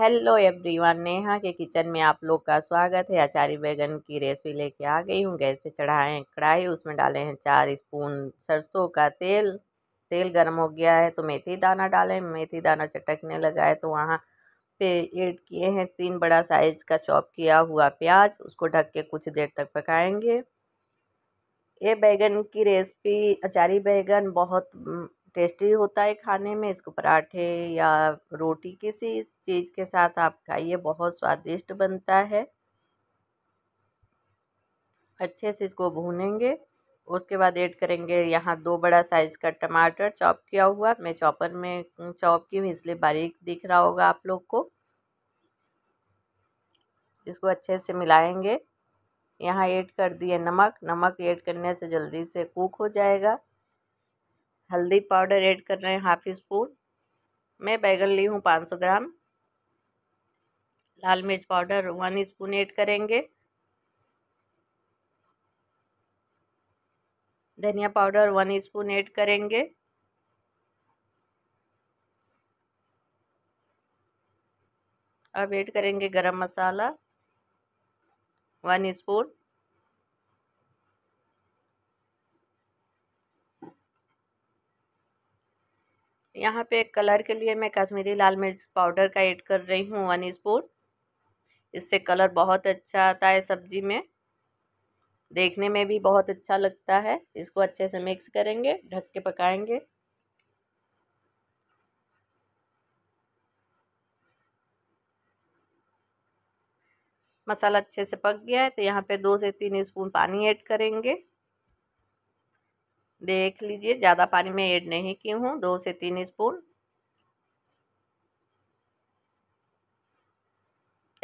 hello everyone Neha के kitchen में आप लोग का स्वागत है अचारी बैगन की रेसिपी लेके आ गई हूँ गैस पे चढ़ाए हैं कढ़ाई उसमें डाले हैं चार स्पून सरसों का तेल तेल गर्म हो गया है तो मेथी दाना डालें मेथी दाना चटकने लगा है तो वहाँ पे ऐड किए हैं तीन बड़ा साइज़ का चॉप किया हुआ प्याज उसको ढक के कुछ देर तक पकाएँगे ये बैगन की रेसिपी अचारी बैगन बहुत टेस्टी होता है खाने में इसको पराठे या रोटी किसी चीज़ के साथ आप खाइए बहुत स्वादिष्ट बनता है अच्छे से इसको भूनेंगे उसके बाद ऐड करेंगे यहाँ दो बड़ा साइज़ का टमाटर चॉप किया हुआ मैं चॉपर में चॉप की हूँ इसलिए बारीक दिख रहा होगा आप लोग को इसको अच्छे से मिलाएंगे यहाँ ऐड कर दिए नमक नमक ऐड करने से जल्दी से कुक हो जाएगा हल्दी पाउडर ऐड कर रहे हैं हाफ स्पून मैं बैगन ली हूँ पाँच सौ ग्राम लाल मिर्च पाउडर वन स्पून ऐड करेंगे धनिया पाउडर वन स्पून ऐड करेंगे अब ऐड करेंगे गरम मसाला वन स्पून यहाँ पे कलर के लिए मैं कश्मीरी लाल मिर्च पाउडर का ऐड कर रही हूँ वन स्पून इससे कलर बहुत अच्छा आता है सब्ज़ी में देखने में भी बहुत अच्छा लगता है इसको अच्छे से मिक्स करेंगे ढक के पकाएंगे मसाला अच्छे से पक गया है तो यहाँ पे दो से तीन स्पून पानी ऐड करेंगे देख लीजिए ज़्यादा पानी में ऐड नहीं की हूँ दो से तीन स्पून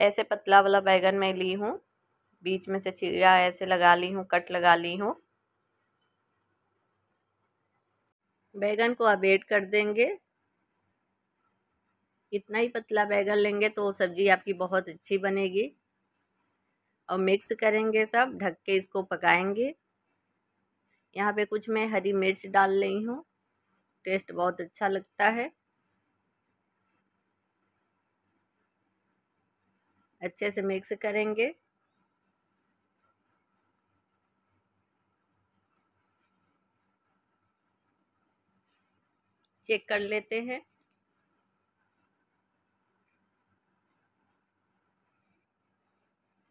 ऐसे पतला वाला बैगन मैं ली हूँ बीच में से चीरा ऐसे लगा ली हूँ कट लगा ली हूँ बैगन को अब ऐड कर देंगे इतना ही पतला बैगन लेंगे तो सब्ज़ी आपकी बहुत अच्छी बनेगी और मिक्स करेंगे सब ढक के इसको पकाएंगे यहाँ पे कुछ मैं हरी मिर्च डाल रही हूँ टेस्ट बहुत अच्छा लगता है अच्छे से मिक्स करेंगे चेक कर लेते हैं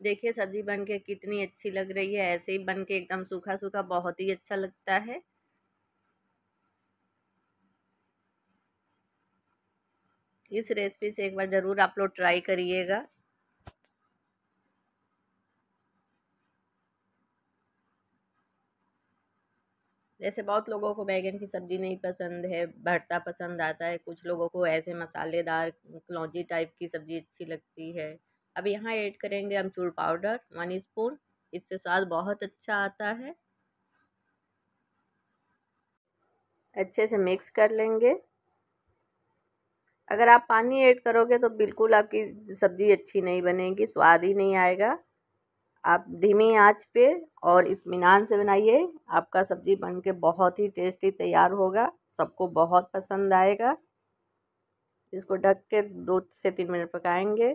देखिए सब्ज़ी बन के कितनी अच्छी लग रही है ऐसे ही बन के एकदम सूखा सूखा बहुत ही अच्छा लगता है इस रेसिपी से एक बार ज़रूर आप लोग ट्राई करिएगा जैसे बहुत लोगों को बैगन की सब्ज़ी नहीं पसंद है भरता पसंद आता है कुछ लोगों को ऐसे मसालेदार कलौजी टाइप की सब्ज़ी अच्छी लगती है अब यहाँ ऐड करेंगे अमचूर पाउडर वन स्पून इससे स्वाद बहुत अच्छा आता है अच्छे से मिक्स कर लेंगे अगर आप पानी ऐड करोगे तो बिल्कुल आपकी सब्ज़ी अच्छी नहीं बनेगी स्वाद ही नहीं आएगा आप धीमी आंच पे और इतमान से बनाइए आपका सब्ज़ी बन के बहुत ही टेस्टी तैयार होगा सबको बहुत पसंद आएगा इसको ढक के दो से तीन मिनट पकाएंगे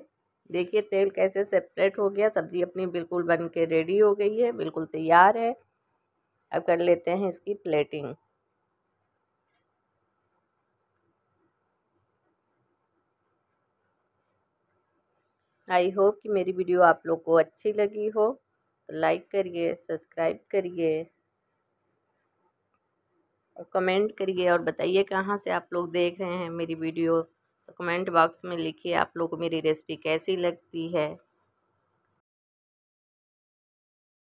देखिए तेल कैसे सेपरेट हो गया सब्ज़ी अपनी बिल्कुल बन के रेडी हो गई है बिल्कुल तैयार है अब कर लेते हैं इसकी प्लेटिंग आई होप कि मेरी वीडियो आप लोग को अच्छी लगी हो तो लाइक करिए सब्सक्राइब करिए और कमेंट करिए और बताइए कहाँ से आप लोग देख रहे हैं मेरी वीडियो तो कमेंट बॉक्स में लिखिए आप लोग को मेरी रेसिपी कैसी लगती है